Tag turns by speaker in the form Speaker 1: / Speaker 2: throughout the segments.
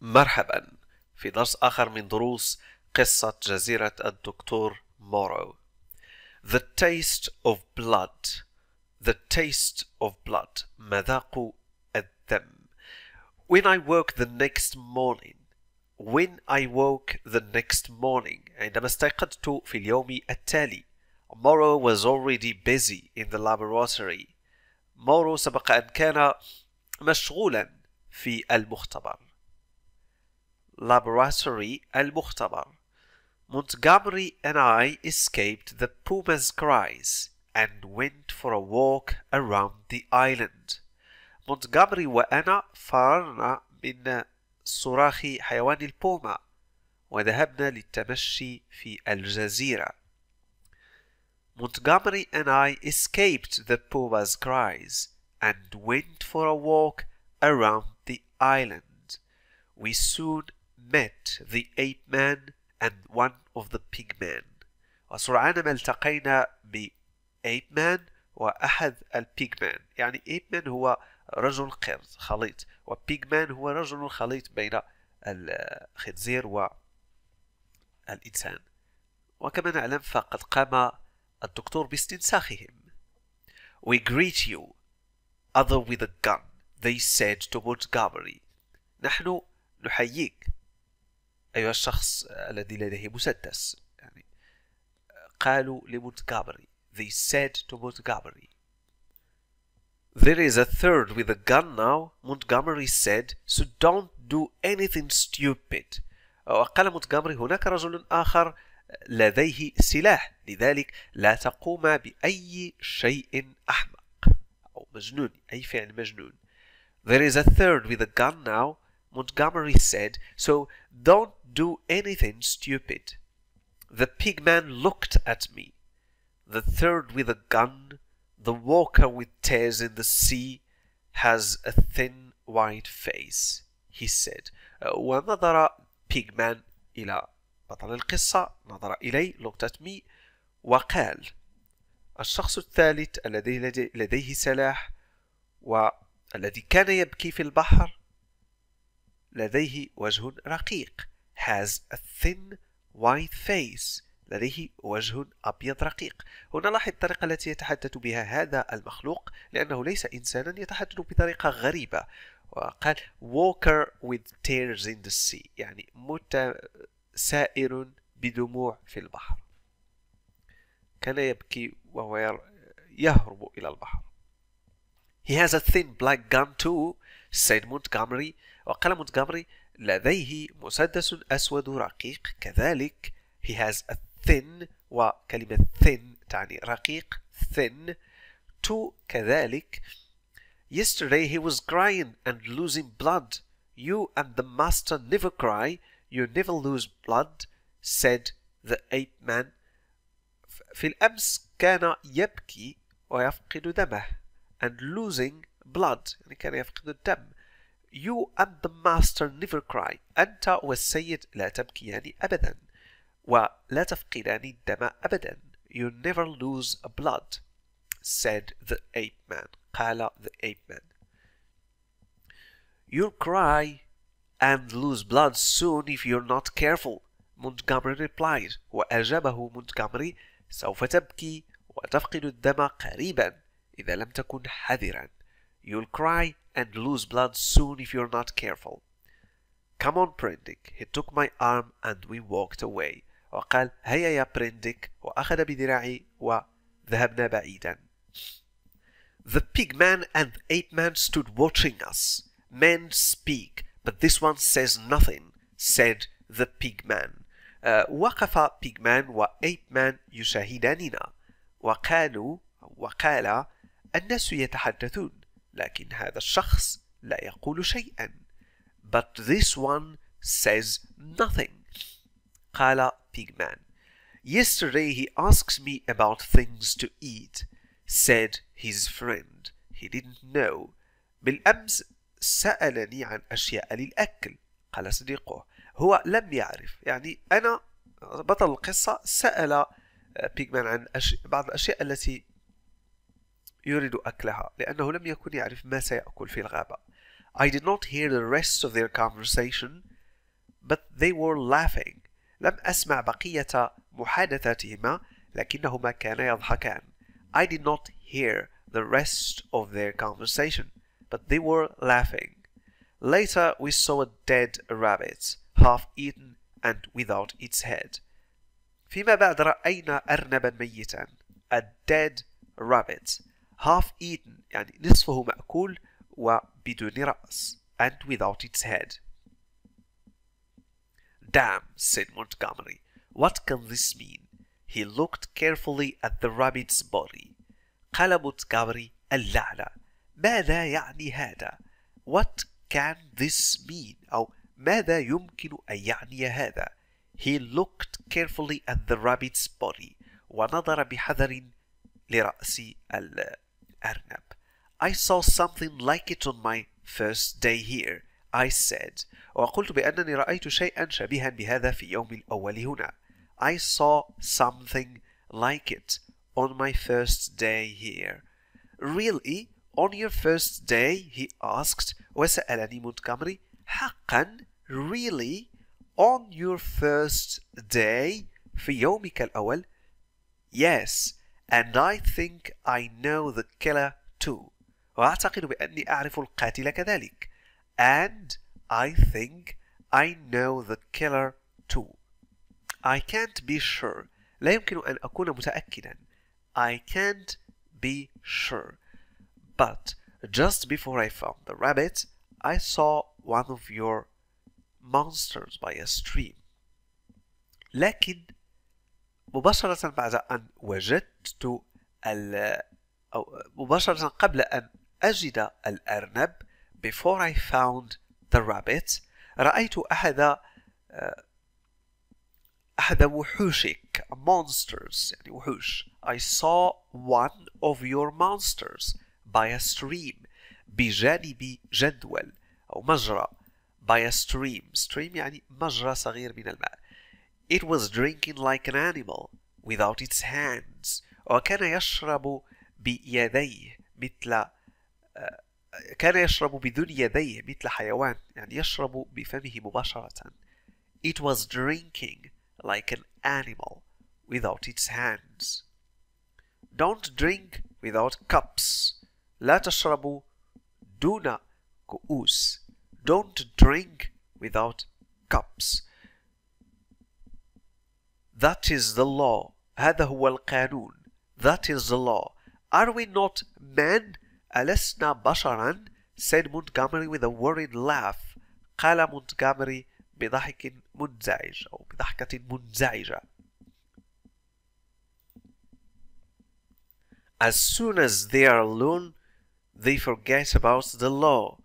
Speaker 1: مرحبا في درس آخر من دروس قصة جزيرة الدكتور مورو The taste of blood The taste of blood مذاق الدم When I woke the next morning When I woke the next morning عندما استيقظت في اليوم التالي Morrow was already busy in the laboratory Morrow سبق أن كان مشغولا في المختبر Laboratory Al Muhtabar, Montgomery and I escaped the puma's cries and went for a walk around the island. مونتغامري وأنا فررنا من صراخ حيوان البوما، وذهبنا للتمشي في الجزيرة. Montgomery and I escaped the puma's cries and went for a walk around the island. We soon met the ape man and one of the pig men. وسرعان ما التقينا ب ape man وأحد البيج مان يعني ape man هو رجل قرد خليط وبيج مان هو رجل خليط بين الخنزير والإنسان وكما نعلم فقد قام الدكتور باستنساخهم We greet you other with a gun they said to Montgomery نحن نحييك أيها الشخص الذي لديه مسدس يعني قالوا لمونتغابري they said to Montgomery there is a third with a gun now Montgomery said so don't do anything stupid وقال مونتغابري هناك رجل آخر لديه سلاح لذلك لا تقوم بأي شيء أحمق أو مجنون أي فعل مجنون There is a third with a gun now Montgomery said, so don't do anything stupid. The pigman looked at me, the third with a gun, the walker with tears in the sea, has a thin white face, he said. ونظر pigman إلى بطل القصة نظر إلي looked at me وقال الشخص الثالث الذي لديه سلاح والذي كان يبكي في البحر لديه وجه رقيق has a thin white face لديه وجه أبيض رقيق هنا لاحظ الطريقة التي يتحدث بها هذا المخلوق لأنه ليس إنسانا يتحدث بطريقة غريبة وقال walker with tears in the sea يعني متسائر بدموع في البحر كان يبكي وهو يهرب إلى البحر He has a thin black gun too, said Montgomery وقال مونتغامري لديه مسدس أسود رقيق كذلك he has a thin وكلمة thin تعني رقيق thin to كذلك yesterday he was crying and losing blood you and the master never cry you never lose blood said the ape man في الأمس كان يبكي ويفقد دمه and losing blood يعني كان يفقد الدم You and the master never cry أنت والسيد لا تبكيان أبدا ولا تفقدان الدم أبدا You never lose blood said the ape man قال the ape man You'll cry and lose blood soon if you're not careful Montgomery replied وأجابه Montgomery سوف تبكي وتفقد الدم قريبا إذا لم تكن حذرا You'll cry and lose blood soon if you're not careful. Come on برندك He took my arm and we walked away وقال هيا يا برندك وأخذ بذراعي وذهبنا بعيدا The pig man and the ape man stood watching us. Men speak, but this one says nothing, said the pig man. وقف uh, pig man ape man يشاهداننا وقالوا وقال الناس يتحدثون لكن هذا الشخص لا يقول شيئا but this one says nothing قال بيغمان Yesterday he asked me about things to eat said his friend he didn't know بالأمس سألني عن أشياء للأكل قال صديقه هو لم يعرف يعني أنا بطل القصة سأل بيغمان عن بعض الأشياء التي يريد أكلها لأنه لم يكن يعرف ما سيأكل في الغابة. I did not hear the rest of their conversation but they were laughing. لم أسمع بقية لكنهما كانا يضحكان. I did not hear the rest of their conversation but they were laughing. Later we saw a dead rabbit, half eaten and without its head. فيما بعد رأينا أرنبا ميتا, a dead rabbit half eaten يعني نصفه مأكول وبدون رأس and without its head Damn, said Montgomery, what can this mean? He looked carefully at the rabbit's body. قال Montgomery اللعنة ماذا يعني هذا؟ What can this mean? أو ماذا يمكن أن يعني هذا؟ He looked carefully at the rabbit's body ونظر بحذر لرأس I saw something like it on my first day here. I said وقلت بأنني رأيت شيئا شبيها بهذا في يومي الأول هنا. I saw something like it on my first day here. Really? On your first day? He asked وسألني مونتgomery حقا really on your first day في يومك الأول Yes, and I think I know the killer too. وأعتقد بأني أعرف القاتل كذلك and I think I know the killer too I can't be sure لا يمكن أن أكون متأكدا I can't be sure but just before I found the rabbit I saw one of your monsters by a stream لكن مباشرة بعد أن وجدت أو مباشرة قبل أن أجد الأرنب before I found the rabbit رأيت أحد أحد وحوشك monsters يعني وحوش I saw one of your monsters by a stream بجانب جدول أو مجرى by a stream stream يعني مجرى صغير من الماء It was drinking like an animal without its hands وكان يشرب بيديه مثل كان يشرب بدون يديه مثل حيوان يعني يشرب بفمه مباشرة It was drinking like an animal without its hands Don't drink without cups لا تشرب دون كؤوس Don't drink without cups That is the law هذا هو القانون That is the law Are we not men ألسنا بشرا said Montgomery with a worried laugh قال Montgomery بضحك منزعج أو بضحكة منزعجة As soon as they are alone they forget about the law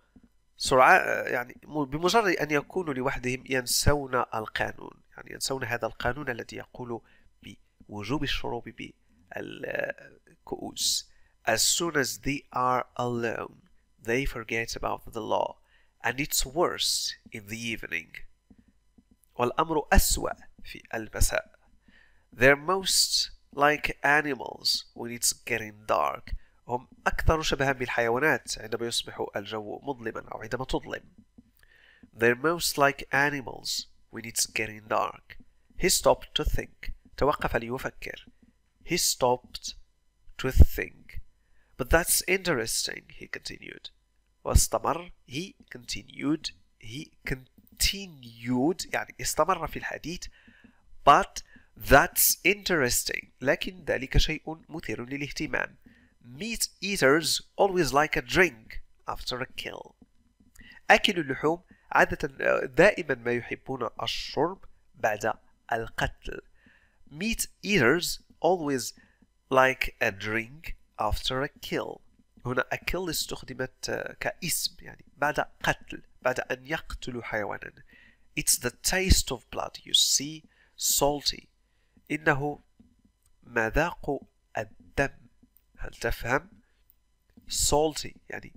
Speaker 1: سرعة يعني بمجرد أن يكونوا لوحدهم ينسون القانون يعني ينسون هذا القانون الذي يقول بوجوب الشروب بالكؤوس As soon as they are alone, they forget about the law, and it's worse in the evening. والأمر أسوأ في المساء. They're most like animals when it's getting dark. هم أكثر شبها بالحيوانات عندما يصبح الجو مظلما أو عندما تظلم. They're most like animals when it's getting dark. He stopped to think. توقف ليفكر. He stopped to think. But that's interesting, he continued. واستمر he continued he continued يعني استمر في الحديث but that's interesting لكن ذلك شيء مثير للاهتمام meat eaters always like a drink after a kill أكل اللحوم عادة دائما ما يحبون الشرب بعد القتل meat eaters always like a drink after a kill هنا a kill استخدمت آه، كاسم يعني بعد قتل بعد أن يقتل حيوانا It's the taste of blood you see salty إنه مذاق الدم هل تفهم؟ salty يعني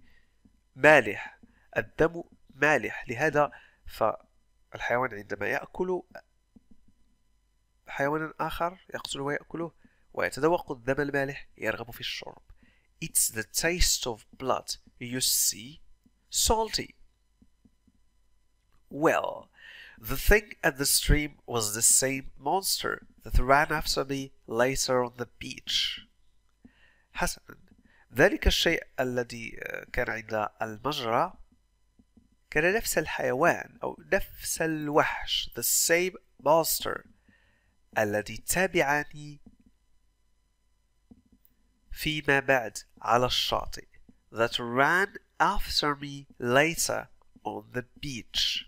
Speaker 1: مالح الدم مالح لهذا فالحيوان عندما يأكل حيوانا آخر يقتله ويأكله ويتذوق الدم المالح يرغب في الشرب It's the taste of blood, you see, salty. Well, the thing at the stream was the same monster that ran after me later on the beach. حسنا ذلك الشيء الذي كان عند المجرى كان نفس الحيوان أو نفس الوحش the same monster الذي تبعني فيما بعد على الشاطئ that ran after me later on the beach